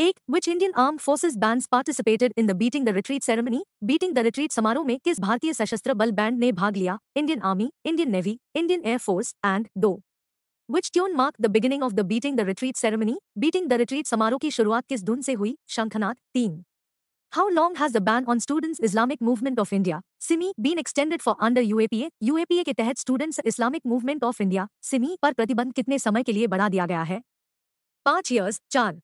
एक which Indian arm forces band participated in the beating the retreat ceremony beating the retreat समारोह में किस भारतीय सशस्त्र बल बैंड ने भाग लिया Indian army Indian navy Indian air force and दो which tune mark the beginning of the beating the retreat ceremony beating the retreat समारोह की शुरुआत किस धुन से हुई शंखनाथ तीन How long has the ban on Students Islamic Movement of India (SIMI) been extended for under UAPA? UAPA के तहत Students Islamic Movement of India (SIMI) पर प्रतिबंध कितने समय के लिए बढ़ा दिया गया है? पांच years, चार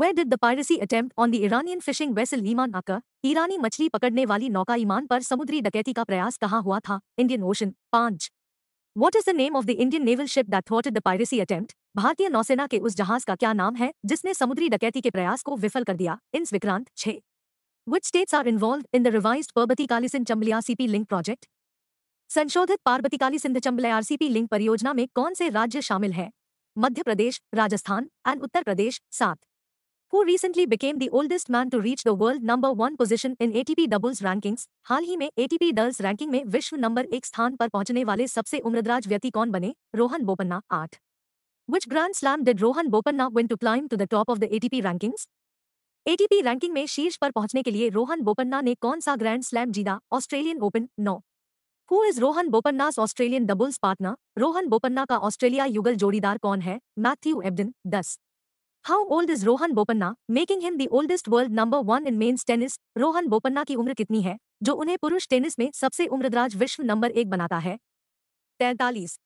Where did the piracy attempt on the Iranian fishing vessel Iman occur? ईरानी मछली पकड़ने वाली नौका ईमान पर समुद्री डकैती का प्रयास कहाँ हुआ था Indian Ocean. पांच What is the name of the Indian naval ship that thwarted the piracy attempt? भारतीय नौसेना के उस जहाज का क्या नाम है जिसने समुद्री डकैती के प्रयास को विफल कर दिया इंस विक्रांत छः Which states are involved in the revised Parbati Kalisin Chambalya CP Link project? संशोधित पार्वती काली सिंध चंबल आरसीपी लिंक परियोजना में कौन से राज्य शामिल हैं मध्य प्रदेश राजस्थान एंड उत्तर प्रदेश सात who recently became the oldest man to reach the world number one position in ATP doubles rankings हाल ही में एटीपी डबल्स रैंकिंग में विश्व नंबर एक स्थान पर पहुंचने वाले सबसे उम्रदराज व्यक्ति कौन बने रोहन बोपन्ना आठ Which Grand Slam did Rohan Bopanna win to climb to the top of the ATP rankings? ATP ranking में शीर्ष पर पहुंचने के लिए रोहन बोपन्ना ने कौन सा ग्रैंड स्लैम जीता ऑस्ट्रेलियन ओपन नौ who is Rohan Bopanna's Australian doubles partner Rohan Bopanna का ऑस्ट्रेलिया युगल जोड़ीदार कौन है मैथ्यू एब्डन दस how old is Rohan Bopanna making him the oldest world number one in men's tennis Rohan Bopanna की उम्र कितनी है जो उन्हें पुरुष टेनिस में सबसे उम्रदराज विश्व नंबर एक बनाता है तैतालीस